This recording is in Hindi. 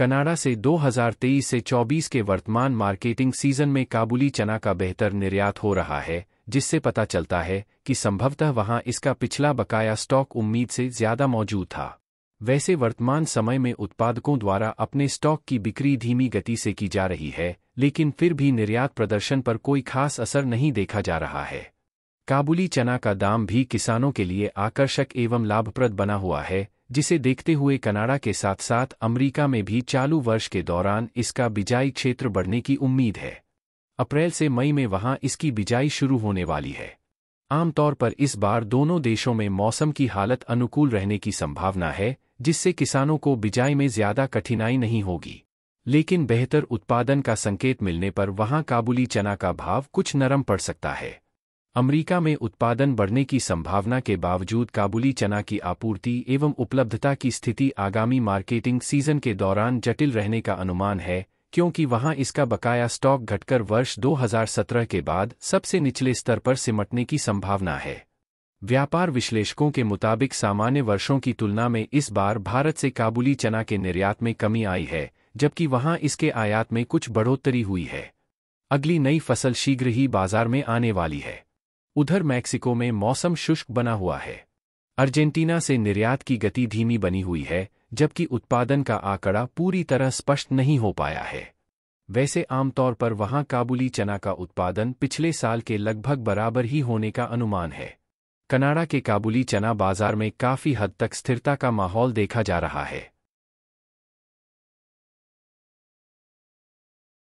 कनाडा से 2023 से 24 के वर्तमान मार्केटिंग सीजन में काबुली चना का बेहतर निर्यात हो रहा है जिससे पता चलता है कि संभवतः वहां इसका पिछला बकाया स्टॉक उम्मीद से ज्यादा मौजूद था वैसे वर्तमान समय में उत्पादकों द्वारा अपने स्टॉक की बिक्री धीमी गति से की जा रही है लेकिन फिर भी निर्यात प्रदर्शन पर कोई खास असर नहीं देखा जा रहा है काबुली चना का दाम भी किसानों के लिए आकर्षक एवं लाभप्रद बना हुआ है जिसे देखते हुए कनाडा के साथ साथ अमेरिका में भी चालू वर्ष के दौरान इसका बिजाई क्षेत्र बढ़ने की उम्मीद है अप्रैल से मई में वहां इसकी बिजाई शुरू होने वाली है आमतौर पर इस बार दोनों देशों में मौसम की हालत अनुकूल रहने की संभावना है जिससे किसानों को बिजाई में ज्यादा कठिनाई नहीं होगी लेकिन बेहतर उत्पादन का संकेत मिलने पर वहां काबुली चना का भाव कुछ नरम पड़ सकता है अमेरिका में उत्पादन बढ़ने की संभावना के बावजूद काबुली चना की आपूर्ति एवं उपलब्धता की स्थिति आगामी मार्केटिंग सीजन के दौरान जटिल रहने का अनुमान है क्योंकि वहां इसका बकाया स्टॉक घटकर वर्ष 2017 के बाद सबसे निचले स्तर पर सिमटने की संभावना है व्यापार विश्लेषकों के मुताबिक सामान्य वर्षों की तुलना में इस बार भारत से काबुली चना के निर्यात में कमी आई है जबकि वहां इसके आयात में कुछ बढ़ोतरी हुई है अगली नई फसल शीघ्र ही बाजार में आने वाली है उधर मैक्सिको में मौसम शुष्क बना हुआ है अर्जेंटीना से निर्यात की गति धीमी बनी हुई है जबकि उत्पादन का आंकड़ा पूरी तरह स्पष्ट नहीं हो पाया है वैसे आमतौर पर वहां काबुली चना का उत्पादन पिछले साल के लगभग बराबर ही होने का अनुमान है कनाडा के काबुली चना बाजार में काफ़ी हद तक स्थिरता का माहौल देखा जा रहा है